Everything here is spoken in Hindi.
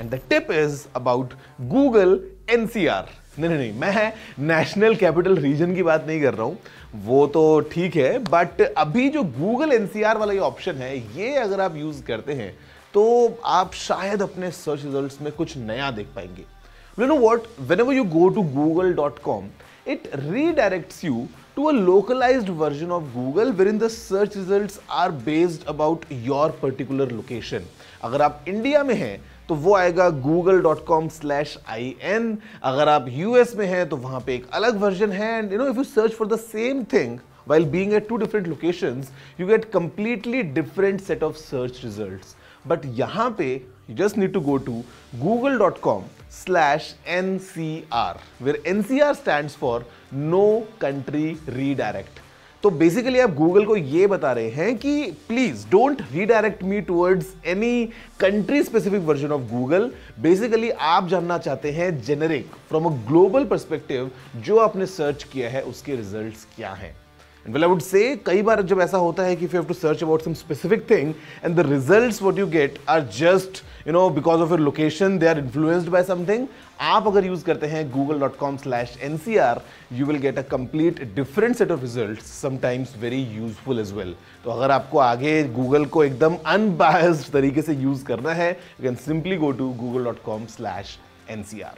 And the tip is about Google NCR नहीं नहीं नहीं मैं नेशनल कैपिटल रीजन की बात नहीं कर रहा हूँ वो तो ठीक है बट अभी जो गूगल एनसीआर वाला ये ऑप्शन है ये अगर आप यूज़ करते हैं तो आप शायद अपने सर्च रिजल्ट्स में कुछ नया देख पाएंगे you know what whenever you go to Google dot com it redirects you to a localized version of Google wherein the search results are based about your particular location. अगर आप इंडिया में हैं तो वो आएगा Google dot com slash I N अगर आप यूएस में हैं तो वहाँ पे एक अलग वर्जन है and you know if you search for the same thing while being at two different locations, you get completely different set of search results. But yahan pe you just need to go to google.com slash NCR, where NCR stands for No Country Redirect. तो बेसिकली आप गूगल को ये बता रहे हैं कि please don't redirect me towards any country specific version of Google basically आप जानना चाहते हैं generic from a global perspective जो आपने सर्च किया है उसके रिजल्ट्स क्या हैं And well, I would say कई बार जब ऐसा होता है कि if you have to search about some specific thing and the results what you get are just you know because of your location they are influenced by something आप अगर use करते हैं google.com/ncr you will get a complete different set of results sometimes very useful as well. तो अगर आपको आगे Google को एकदम unbiased तरीके से use करना है you can simply go to google.com/ncr.